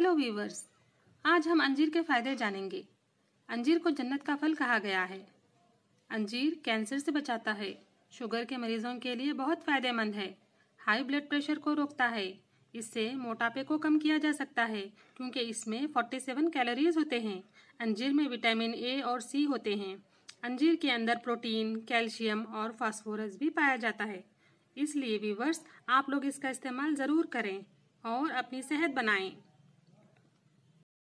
hello viewers आज हम अंजीर के फायदे जानेंगे अंजीर को जन्नत का फल कहा गया है अंजीर कैंसर से बचाता है शुगर के मरीजों के लिए बहुत फायदेमंद है हाई ब्लड प्रेशर को रोकता है इससे मोटापे को कम किया जा सकता है क्योंकि इसमें 47 कैलोरीज होते हैं अंजीर में विटामिन ए और सी होते हैं अंजीर के अंदर प्रोटीन कैल्शियम और फास्फोरस भी पाया जाता है इसलिए वीवर्स आप लोग इसका इस्तेमाल ज़रूर करें और अपनी सेहत बनाएं